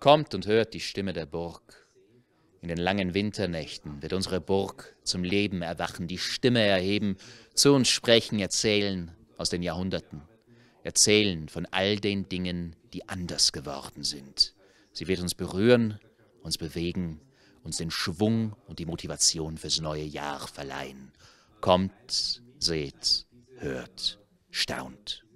Kommt und hört die Stimme der Burg. In den langen Winternächten wird unsere Burg zum Leben erwachen, die Stimme erheben, zu uns sprechen, erzählen aus den Jahrhunderten, erzählen von all den Dingen, die anders geworden sind. Sie wird uns berühren, uns bewegen, uns den Schwung und die Motivation fürs neue Jahr verleihen. Kommt, seht, hört, staunt.